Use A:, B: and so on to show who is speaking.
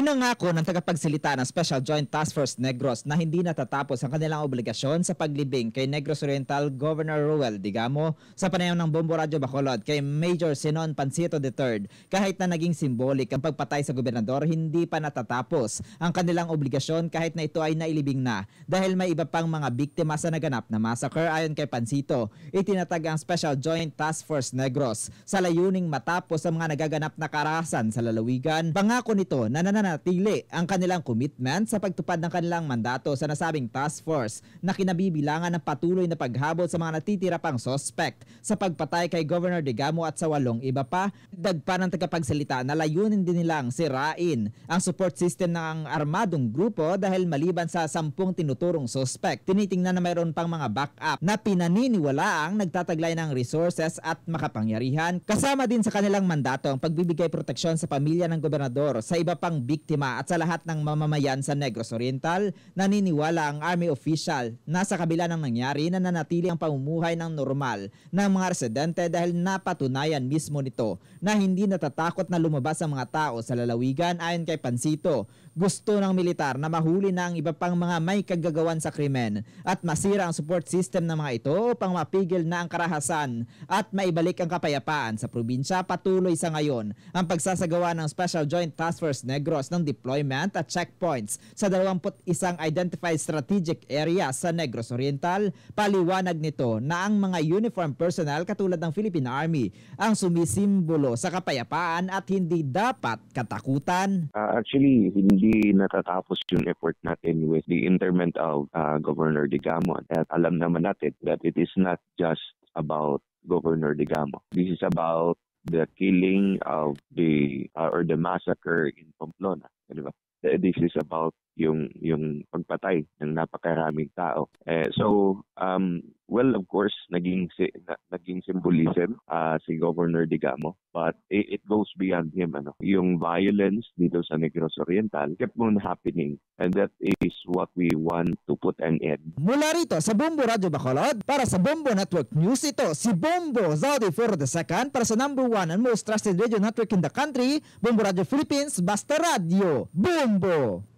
A: Nangako ng tagapagsalita ng Special Joint Task Force Negros na hindi natatapos ang kanilang obligasyon sa paglibing kay Negros Oriental Governor Ruel Digamo sa panayam ng Bombo Radyo Bacolod kay Major Sinon Pancito III. Kahit na naging simbolik ang pagpatay sa gobernador, hindi pa natatapos ang kanilang obligasyon kahit na ito ay nailibing na dahil may iba pang mga biktima sa naganap na massacre ayon kay Pancito. Itinatag ang Special Joint Task Force Negros sa layuning matapos ang mga nagaganap na karahasan sa lalawigan. Pangako nito na nananatili nanatili ang kanilang commitment sa pagtupad ng kanilang mandato sa nasabing task force na kinabibilangan ng patuloy na paghabol sa mga natitira pang sospek sa pagpatay kay Governor Degamo at sa walong iba pa. Dagpa ng tagapagsalita na layunin din nilang sirain ang support system ng armadong grupo dahil maliban sa sampung tinuturong suspect, tinitingnan na mayroon pang mga backup na pinaniniwalaang nagtataglay ng resources at makapangyarihan. Kasama din sa kanilang mandato ang pagbibigay proteksyon sa pamilya ng gobernador sa iba pang big biktima at sa lahat ng mamamayan sa Negros Oriental, naniniwala ang army official na sa kabila ng nangyari na nanatili ang pamumuhay ng normal ng mga residente dahil napatunayan mismo nito na hindi natatakot na lumabas ang mga tao sa lalawigan ayon kay Pansito. Gusto ng militar na mahuli na ang iba pang mga may kagagawan sa krimen at masira ang support system ng mga ito upang mapigil na ang karahasan at maibalik ang kapayapaan sa probinsya patuloy sa ngayon ang pagsasagawa ng Special Joint Task Force Negros ng deployment at checkpoints sa 21 identified strategic area sa Negros Oriental, paliwanag nito na ang mga uniform personnel katulad ng Philippine Army ang sumisimbolo sa kapayapaan at hindi dapat katakutan.
B: Uh, actually, hindi natatapos yung effort natin with the interment of uh, Governor Digamon. At alam naman natin that it is not just about Governor Digamo. This is about the killing of the uh, or the massacre in Pamplona, This is about yung yung pagpatay ng napakaraming tao. Eh, so um, well of course naging si, na, naging symbolism uh, si Governor Digamo but it, it goes beyond him ano. Yung violence dito sa Negros Oriental kept on happening and that is what we want to put an end.
A: Mula rito sa Bombo Radio Bacolod para sa Bombo Network News ito si Bombo Zaudi for the second para sa number one and most trusted radio network in the country Bombo Radio Philippines Basta Radio Bombo